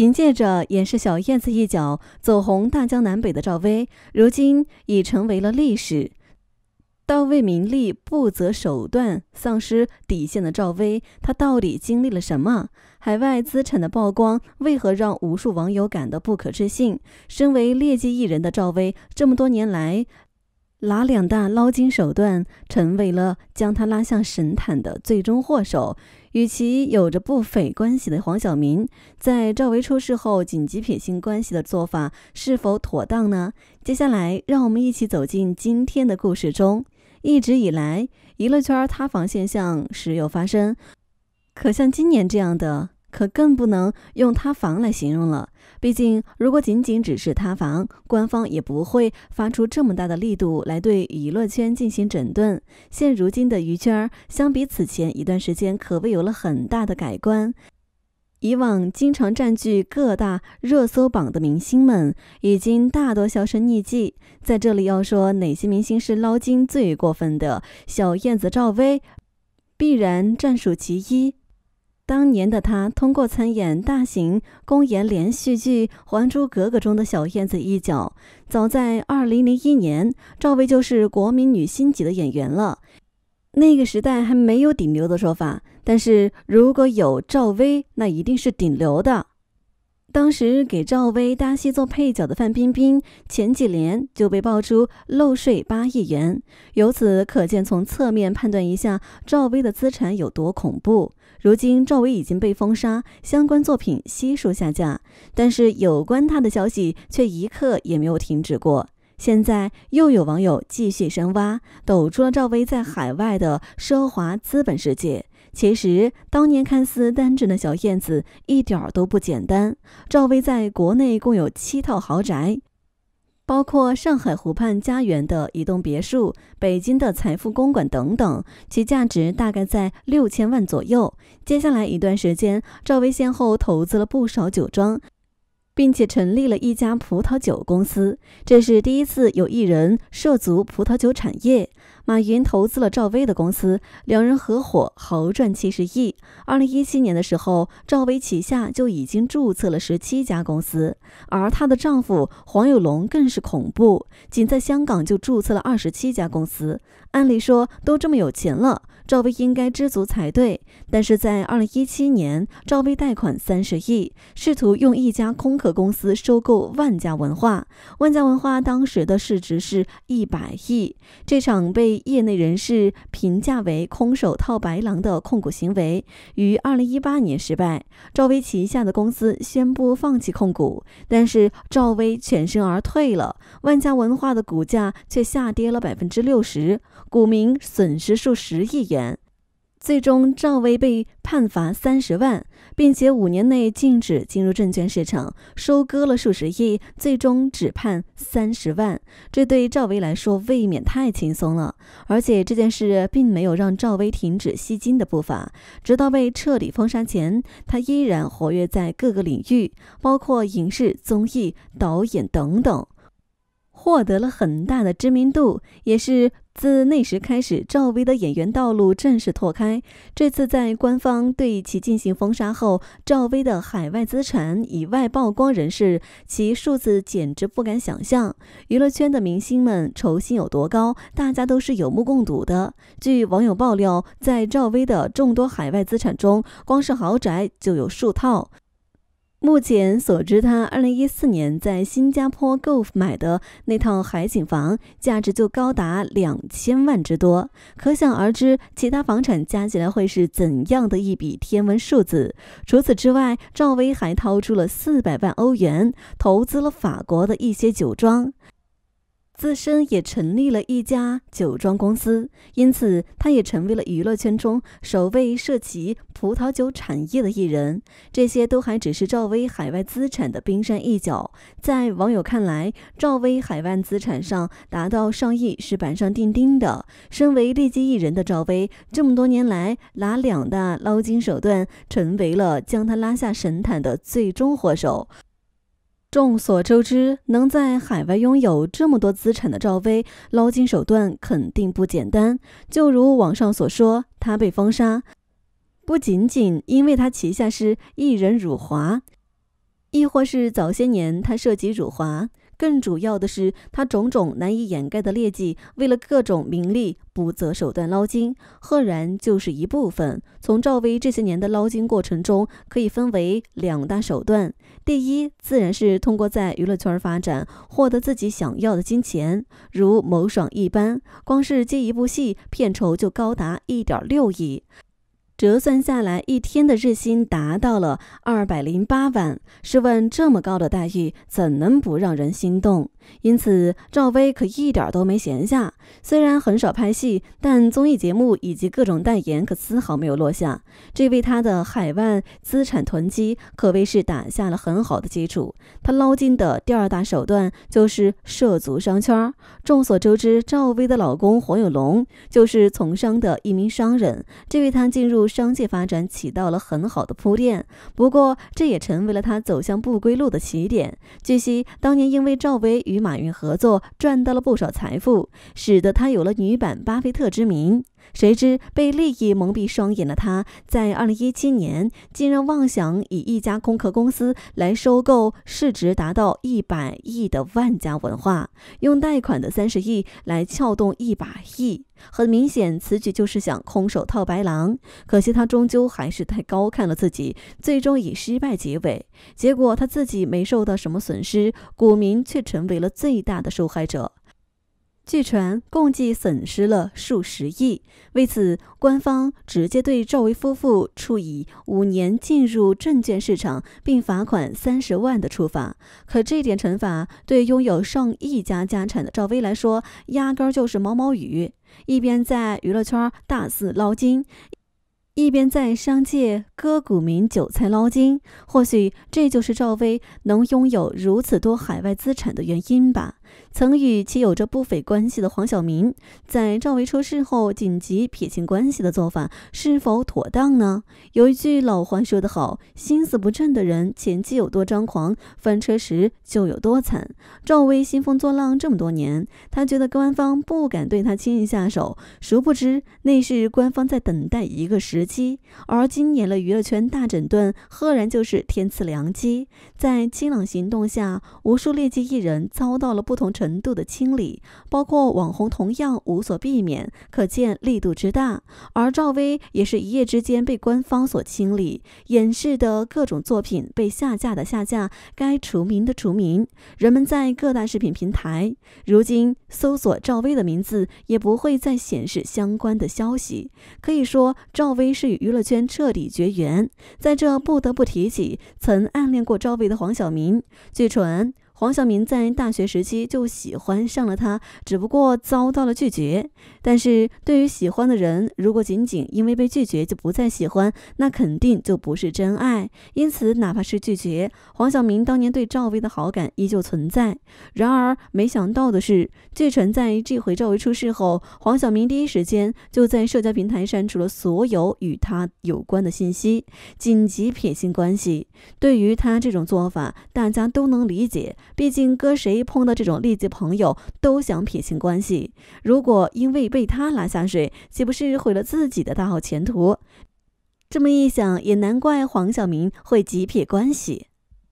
凭借着演饰小燕子一角走红大江南北的赵薇，如今已成为了历史。到为名利不择手段、丧失底线的赵薇，她到底经历了什么？海外资产的曝光为何让无数网友感到不可置信？身为劣迹艺人的赵薇，这么多年来哪两大捞金手段成为了将她拉向神坛的最终祸首？与其有着不菲关系的黄晓明，在赵薇出事后紧急撇清关系的做法是否妥当呢？接下来，让我们一起走进今天的故事中。一直以来，娱乐圈塌房现象时有发生，可像今年这样的，可更不能用塌房来形容了。毕竟，如果仅仅只是塌房，官方也不会发出这么大的力度来对娱乐圈进行整顿。现如今的娱圈儿，相比此前一段时间，可谓有了很大的改观。以往经常占据各大热搜榜的明星们，已经大多销声匿迹。在这里要说，哪些明星是捞金最过分的？小燕子赵薇，必然占数其一。当年的她通过参演大型公演连续剧《还珠格格》中的小燕子一角，早在二零零一年，赵薇就是国民女星级的演员了。那个时代还没有“顶流”的说法，但是如果有赵薇，那一定是顶流的。当时给赵薇搭戏做配角的范冰冰，前几年就被爆出漏税八亿元，由此可见，从侧面判断一下赵薇的资产有多恐怖。如今赵薇已经被封杀，相关作品悉数下架，但是有关她的消息却一刻也没有停止过。现在又有网友继续深挖，抖出了赵薇在海外的奢华资本世界。其实当年看似单纯的小燕子一点都不简单，赵薇在国内共有七套豪宅。包括上海湖畔家园的一栋别墅、北京的财富公馆等等，其价值大概在六千万左右。接下来一段时间，赵薇先后投资了不少酒庄。并且成立了一家葡萄酒公司，这是第一次有艺人涉足葡萄酒产业。马云投资了赵薇的公司，两人合伙豪赚七十亿。二零一七年的时候，赵薇旗下就已经注册了十七家公司，而她的丈夫黄有龙更是恐怖，仅在香港就注册了二十七家公司。按理说都这么有钱了。赵薇应该知足才对，但是在二零一七年，赵薇贷款三十亿，试图用一家空壳公司收购万家文化。万家文化当时的市值是一百亿，这场被业内人士评价为空手套白狼的控股行为，于二零一八年失败。赵薇旗下的公司宣布放弃控股，但是赵薇全身而退了。万家文化的股价却下跌了百分之六十，股民损失数十亿元。最终，赵薇被判罚三十万，并且五年内禁止进入证券市场。收割了数十亿，最终只判三十万，这对赵薇来说未免太轻松了。而且这件事并没有让赵薇停止吸金的步伐，直到被彻底封杀前，她依然活跃在各个领域，包括影视、综艺、导演等等。获得了很大的知名度，也是自那时开始，赵薇的演员道路正式拓开。这次在官方对其进行封杀后，赵薇的海外资产以外曝光人士，其数字简直不敢想象。娱乐圈的明星们酬薪有多高，大家都是有目共睹的。据网友爆料，在赵薇的众多海外资产中，光是豪宅就有数套。目前所知，他二零一四年在新加坡购买的那套海景房价值就高达两千万之多，可想而知，其他房产加起来会是怎样的一笔天文数字。除此之外，赵薇还掏出了四百万欧元，投资了法国的一些酒庄。自身也成立了一家酒庄公司，因此他也成为了娱乐圈中首位涉及葡萄酒产业的艺人。这些都还只是赵薇海外资产的冰山一角。在网友看来，赵薇海外资产上达到上亿是板上钉钉的。身为劣迹艺人的赵薇，这么多年来拿两大捞金手段，成为了将她拉下神坛的最终祸首。众所周知，能在海外拥有这么多资产的赵薇，捞金手段肯定不简单。就如网上所说，她被封杀，不仅仅因为她旗下是艺人辱华，亦或是早些年她涉及辱华。更主要的是，他种种难以掩盖的劣迹，为了各种名利不择手段捞金，赫然就是一部分。从赵薇这些年的捞金过程中，可以分为两大手段：第一，自然是通过在娱乐圈发展获得自己想要的金钱，如某爽一般，光是接一部戏片酬就高达一点六亿。折算下来，一天的日薪达到了二百零八万。试问，这么高的待遇，怎能不让人心动？因此，赵薇可一点儿都没闲下。虽然很少拍戏，但综艺节目以及各种代言可丝毫没有落下。这为她的海外资产囤积可谓是打下了很好的基础。她捞金的第二大手段就是涉足商圈儿。众所周知，赵薇的老公黄有龙就是从商的一名商人，这为她进入商界发展起到了很好的铺垫。不过，这也成为了她走向不归路的起点。据悉，当年因为赵薇与马云合作赚到了不少财富，使得他有了“女版巴菲特”之名。谁知被利益蒙蔽双眼的他，在2017年竟然妄想以一家空壳公司来收购市值达到100亿的万家文化，用贷款的30亿来撬动100亿。很明显，此举就是想空手套白狼。可惜他终究还是太高看了自己，最终以失败结尾。结果他自己没受到什么损失，股民却成为了最大的受害者。据传，共计损失了数十亿。为此，官方直接对赵薇夫妇处以五年进入证券市场，并罚款三十万的处罚。可，这点惩罚对拥有上亿家家产的赵薇来说，压根就是毛毛雨。一边在娱乐圈大肆捞金，一边在商界割股民韭菜捞金。或许，这就是赵薇能拥有如此多海外资产的原因吧。曾与其有着不菲关系的黄晓明，在赵薇出事后紧急撇清关系的做法是否妥当呢？有一句老话说得好：“心思不正的人，前期有多张狂，翻车时就有多惨。”赵薇兴风作浪这么多年，他觉得官方不敢对他轻易下手，殊不知那是官方在等待一个时机。而今年的娱乐圈大整顿，赫然就是天赐良机。在清朗行动下，无数劣迹艺人遭到了不。不同程度的清理，包括网红同样无所避免，可见力度之大。而赵薇也是一夜之间被官方所清理，演示的各种作品被下架的下架，该除名的除名。人们在各大视频平台，如今搜索赵薇的名字也不会再显示相关的消息。可以说，赵薇是与娱乐圈彻底绝缘。在这不得不提起曾暗恋过赵薇的黄晓明，据传。黄晓明在大学时期就喜欢上了她，只不过遭到了拒绝。但是，对于喜欢的人，如果仅仅因为被拒绝就不再喜欢，那肯定就不是真爱。因此，哪怕是拒绝，黄晓明当年对赵薇的好感依旧存在。然而，没想到的是，据传在这回赵薇出事后，黄晓明第一时间就在社交平台删除了所有与她有关的信息，紧急撇清关系。对于他这种做法，大家都能理解。毕竟，搁谁碰到这种利己朋友，都想撇清关系。如果因为被他拉下水，岂不是毁了自己的大好前途？这么一想，也难怪黄晓明会急撇关系。